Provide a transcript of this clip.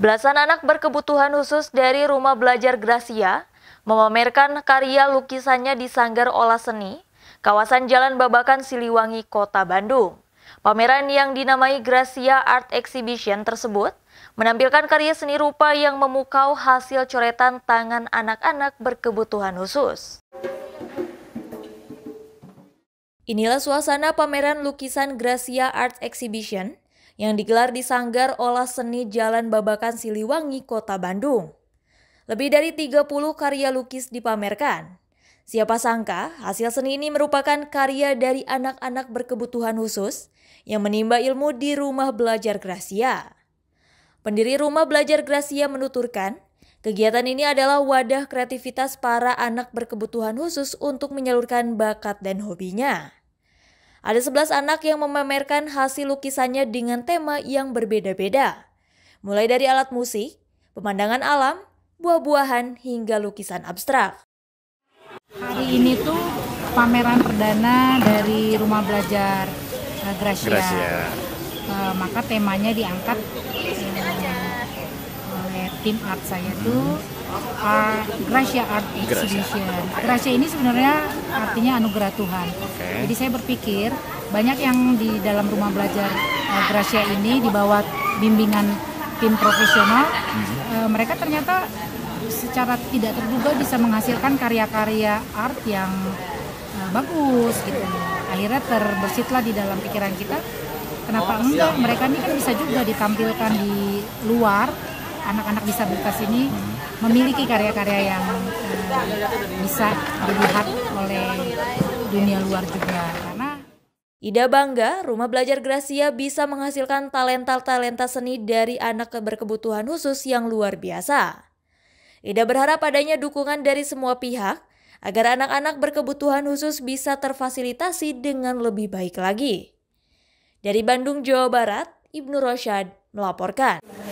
Belasan anak berkebutuhan khusus dari Rumah Belajar Gracia memamerkan karya lukisannya di Sanggar Olah Seni, kawasan Jalan Babakan Siliwangi, Kota Bandung. Pameran yang dinamai Gracia Art Exhibition tersebut menampilkan karya seni rupa yang memukau hasil coretan tangan anak-anak berkebutuhan khusus. Inilah suasana pameran lukisan Gracia Art Exhibition yang digelar di Sanggar Olah Seni Jalan Babakan Siliwangi, Kota Bandung. Lebih dari 30 karya lukis dipamerkan. Siapa sangka hasil seni ini merupakan karya dari anak-anak berkebutuhan khusus yang menimba ilmu di rumah belajar Gracia. Pendiri rumah belajar Gracia menuturkan, Kegiatan ini adalah wadah kreativitas para anak berkebutuhan khusus untuk menyalurkan bakat dan hobinya. Ada 11 anak yang memamerkan hasil lukisannya dengan tema yang berbeda-beda. Mulai dari alat musik, pemandangan alam, buah-buahan, hingga lukisan abstrak. Hari ini tuh pameran perdana dari rumah belajar uh, Gracia. Gracia. Uh, maka temanya diangkat uh, oleh tim art saya tuh hmm uh, Gracia Art Exhibition. Gracia, ini sebenarnya artinya anugerah Tuhan. Okay. Jadi saya berpikir banyak yang di dalam rumah belajar uh, Gracia ini di bawah bimbingan tim profesional, hmm. uh, mereka ternyata secara tidak terduga bisa menghasilkan karya-karya art yang uh, bagus gitu. Akhirnya terbersitlah di dalam pikiran kita, kenapa oh, enggak? Mereka ini kan bisa juga ditampilkan di luar anak-anak bisa buka sini memiliki karya-karya yang uh, bisa dilihat oleh dunia luar juga karena Ida bangga, rumah belajar Gracia bisa menghasilkan talenta-talenta seni dari anak berkebutuhan khusus yang luar biasa. Ida berharap adanya dukungan dari semua pihak agar anak-anak berkebutuhan khusus bisa terfasilitasi dengan lebih baik lagi. Dari Bandung, Jawa Barat, Ibnu Rosyad melaporkan.